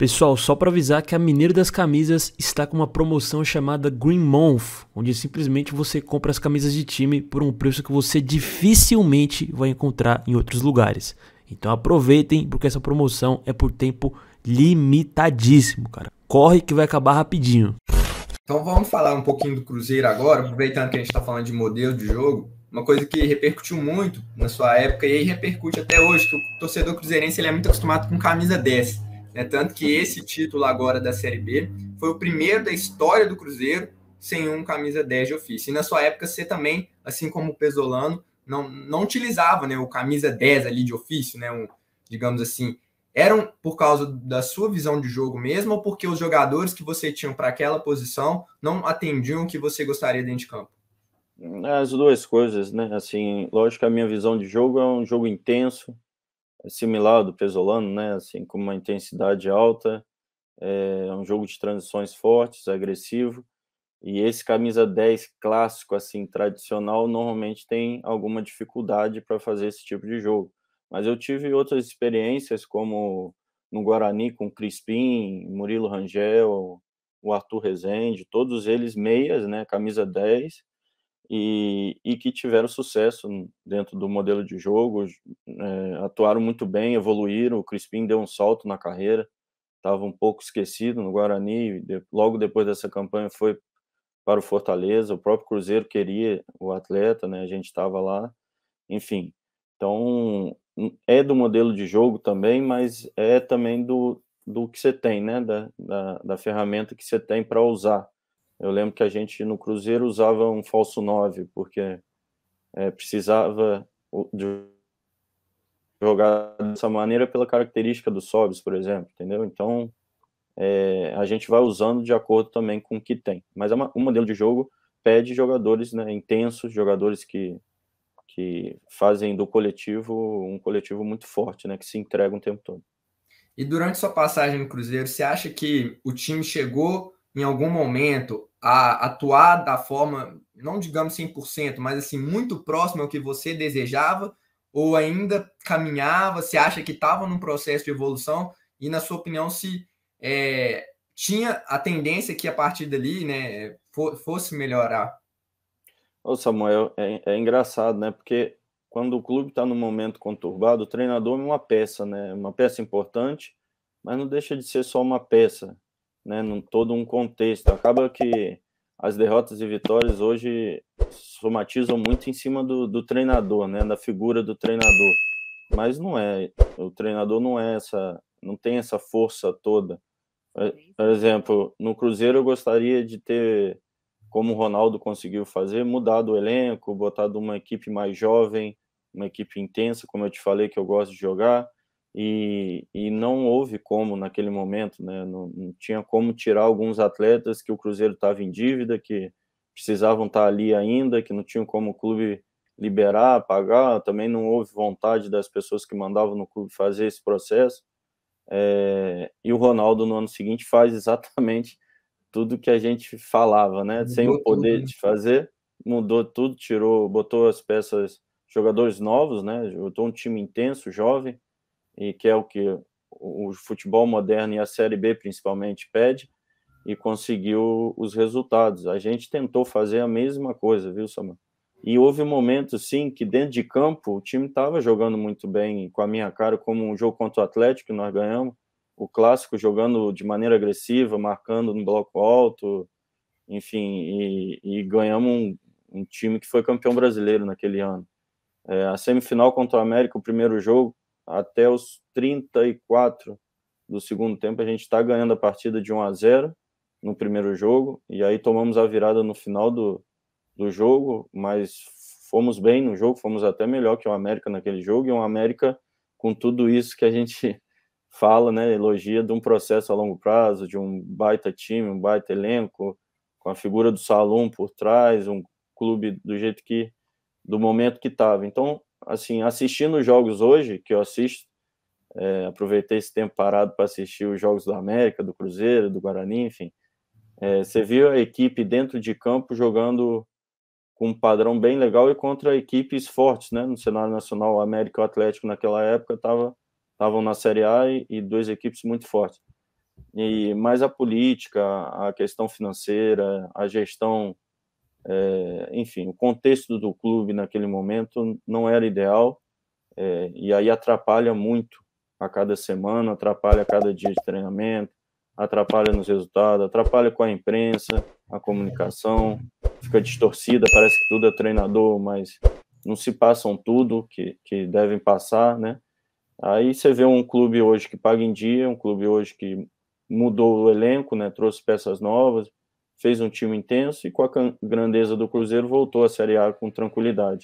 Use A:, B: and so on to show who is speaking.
A: Pessoal, só para avisar que a Mineiro das Camisas está com uma promoção chamada Green Month, onde simplesmente você compra as camisas de time por um preço que você dificilmente vai encontrar em outros lugares. Então aproveitem, porque essa promoção é por tempo limitadíssimo, cara. Corre que vai acabar rapidinho.
B: Então vamos falar um pouquinho do Cruzeiro agora, aproveitando que a gente está falando de modelo de jogo uma coisa que repercutiu muito na sua época e aí repercute até hoje, que o torcedor cruzeirense ele é muito acostumado com camisa dessa. Né? Tanto que esse título agora da Série B foi o primeiro da história do Cruzeiro sem um camisa 10 de ofício. E na sua época você também, assim como o Pesolano, não, não utilizava né, o camisa 10 ali de ofício, né, um, digamos assim. Eram por causa da sua visão de jogo mesmo ou porque os jogadores que você tinha para aquela posição não atendiam o que você gostaria dentro de campo?
A: As duas coisas, né? Assim, lógico que a minha visão de jogo é um jogo intenso, similar ao do Pesolano, né? Assim, com uma intensidade alta, é um jogo de transições fortes, agressivo. E esse camisa 10 clássico, assim, tradicional, normalmente tem alguma dificuldade para fazer esse tipo de jogo. Mas eu tive outras experiências, como no Guarani com Crispim, Murilo Rangel, o Arthur Rezende, todos eles meias, né, camisa 10, e, e que tiveram sucesso dentro do modelo de jogo, é, atuaram muito bem, evoluíram. O Crispim deu um salto na carreira, estava um pouco esquecido no Guarani, de, logo depois dessa campanha foi para o Fortaleza. O próprio Cruzeiro queria o atleta, né? a gente estava lá, enfim. Então, hum, é do modelo de jogo também, mas é também do, do que você tem, né? Da, da, da ferramenta que você tem para usar. Eu lembro que a gente no Cruzeiro usava um falso 9, porque é, precisava de jogar dessa maneira pela característica do Sobs, por exemplo, entendeu? Então, é, a gente vai usando de acordo também com o que tem. Mas é um modelo de jogo pede jogadores né, intensos, jogadores que, que fazem do coletivo um coletivo muito forte, né, que se entrega o tempo todo.
B: E durante sua passagem no Cruzeiro, você acha que o time chegou em algum momento a atuar da forma, não digamos 100%, mas assim, muito próximo ao que você desejava, ou ainda caminhava, se acha que estava num processo de evolução e, na sua opinião, se é, tinha a tendência que a partir dali né, fosse melhorar?
A: Ô Samuel, é, é engraçado, né? Porque quando o clube está num momento conturbado, o treinador é uma peça, né? Uma peça importante, mas não deixa de ser só uma peça né, num todo um contexto. Acaba que as derrotas e vitórias hoje somatizam muito em cima do, do treinador, né, da figura do treinador. Mas não é, o treinador não é essa, não tem essa força toda. Por exemplo, no Cruzeiro eu gostaria de ter, como o Ronaldo conseguiu fazer, mudado o elenco, botado uma equipe mais jovem, uma equipe intensa, como eu te falei que eu gosto de jogar, e, e não houve como naquele momento, né? Não, não tinha como tirar alguns atletas que o Cruzeiro estava em dívida, que precisavam estar tá ali ainda, que não tinham como o clube liberar, pagar. Também não houve vontade das pessoas que mandavam no clube fazer esse processo. É, e o Ronaldo no ano seguinte faz exatamente tudo que a gente falava, né? Mudou Sem o poder tudo. Né? de fazer, mudou tudo, tirou, botou as peças, jogadores novos, né? Botou um time intenso, jovem, e que é o que o futebol moderno e a Série B principalmente pede, e conseguiu os resultados. A gente tentou fazer a mesma coisa, viu, Samuel? E houve momentos sim, que dentro de campo o time estava jogando muito bem, com a minha cara, como um jogo contra o Atlético que nós ganhamos, o clássico jogando de maneira agressiva, marcando no bloco alto, enfim, e, e ganhamos um, um, time que foi campeão brasileiro naquele ano. É, a semifinal contra o América, o primeiro jogo, até os 34 do segundo tempo, a gente está ganhando a partida de 1 a 0 no primeiro jogo, e aí tomamos a virada no final do, do jogo, mas fomos bem no jogo, fomos até melhor que o América naquele jogo, e o América com tudo isso que a gente fala, né, elogia de um processo a longo prazo, de um baita time, um baita elenco, com a figura do Salum por trás, um clube do jeito que do momento que estava. Então, assim, assistindo os jogos hoje, que eu assisto, é, aproveitei esse tempo parado para assistir os jogos do América, do Cruzeiro, do Guarani, enfim. É, você viu a equipe dentro de campo jogando com um padrão bem legal e contra equipes fortes, né? No cenário nacional, o América e o Atlético naquela época estavam tava, na Série A e, e, duas equipes muito fortes. E mais a política, a questão financeira, a gestão é, enfim, o contexto do clube naquele momento não era ideal é, e aí atrapalha muito a cada semana, atrapalha a cada dia de treinamento, atrapalha nos resultados, atrapalha com a imprensa, a comunicação, fica distorcida, parece que tudo é treinador, mas não se passam tudo que, que devem passar, né? Aí você vê um clube hoje que paga em dia, um clube hoje que mudou o elenco, né? Trouxe peças novas, fez um time intenso e com a grandeza do Cruzeiro voltou à Série A com tranquilidade.